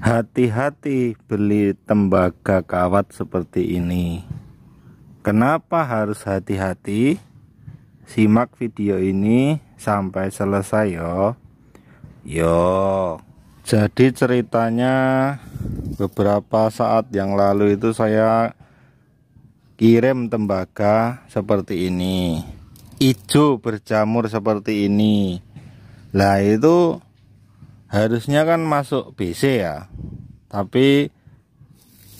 Hati-hati beli tembaga kawat seperti ini. Kenapa harus hati-hati? Simak video ini sampai selesai yo. Yo. Jadi ceritanya beberapa saat yang lalu itu saya kirim tembaga seperti ini. Ijo berjamur seperti ini. Lah itu harusnya kan masuk BC ya tapi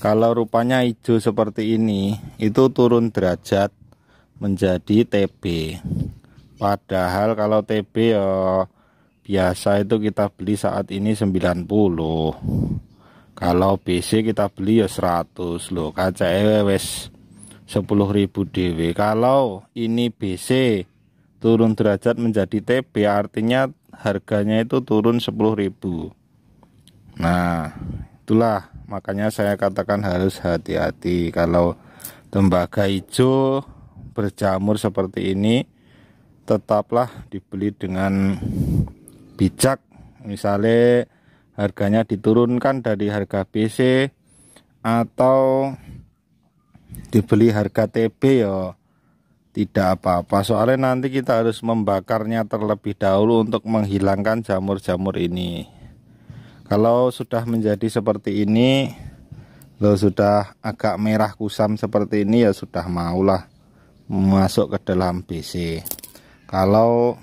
kalau rupanya hijau seperti ini itu turun derajat menjadi TB padahal kalau TB ya biasa itu kita beli saat ini 90 kalau BC kita beli ya 100 loh kaca wes 10.000 DW kalau ini BC turun derajat menjadi TB artinya harganya itu turun 10.000 nah itulah makanya saya katakan harus hati-hati kalau tembaga hijau berjamur seperti ini tetaplah dibeli dengan bijak misalnya harganya diturunkan dari harga BC atau dibeli harga TB ya tidak apa-apa soalnya nanti kita harus membakarnya terlebih dahulu untuk menghilangkan jamur-jamur ini kalau sudah menjadi seperti ini lo sudah agak merah kusam seperti ini ya sudah maulah masuk ke dalam BC kalau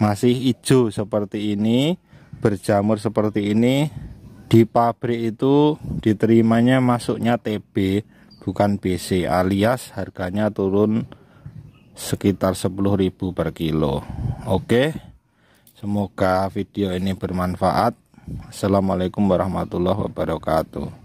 masih hijau seperti ini berjamur seperti ini di pabrik itu diterimanya masuknya TB bukan BC alias harganya turun sekitar 10.000 per kilo Oke semoga video ini bermanfaat Assalamualaikum warahmatullahi wabarakatuh